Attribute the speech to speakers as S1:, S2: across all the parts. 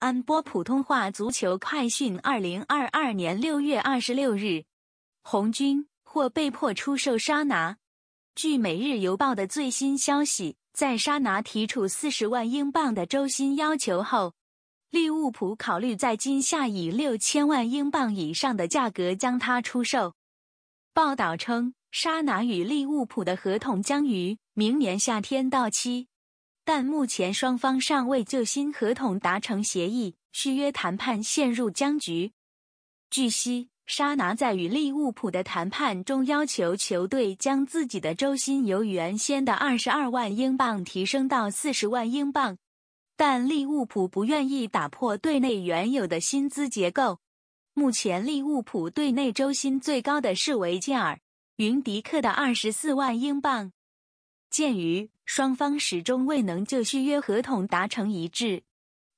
S1: 安播普通话足球快讯：二零二二年六月二十六日，红军或被迫出售沙拿。据《每日邮报》的最新消息，在沙拿提出四十万英镑的周薪要求后，利物浦考虑在今夏以六千万英镑以上的价格将他出售。报道称，沙拿与利物浦的合同将于明年夏天到期。但目前双方尚未就新合同达成协议，续约谈判陷入僵局。据悉，沙拿在与利物浦的谈判中要求球队将自己的周薪由原先的二十二万英镑提升到四十万英镑，但利物浦不愿意打破队内原有的薪资结构。目前，利物浦队内周薪最高的是维吉尔、云迪克的二十四万英镑。鉴于。双方始终未能就续约合同达成一致，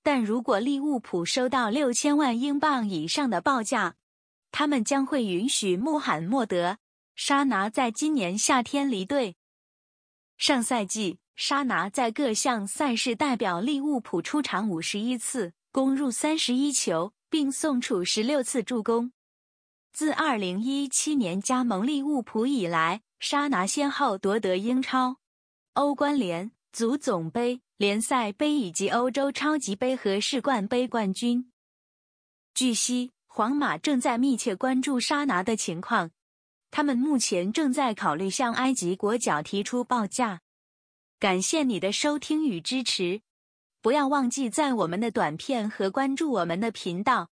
S1: 但如果利物浦收到六千万英镑以上的报价，他们将会允许穆罕默德·沙拿在今年夏天离队。上赛季，沙拿在各项赛事代表利物浦出场五十一次，攻入三十一球，并送出十六次助攻。自二零一七年加盟利物浦以来，沙拿先后夺得英超。欧冠联足总杯联赛杯以及欧洲超级杯和世冠杯冠军。据悉，皇马正在密切关注沙拿的情况，他们目前正在考虑向埃及国脚提出报价。感谢你的收听与支持，不要忘记在我们的短片和关注我们的频道。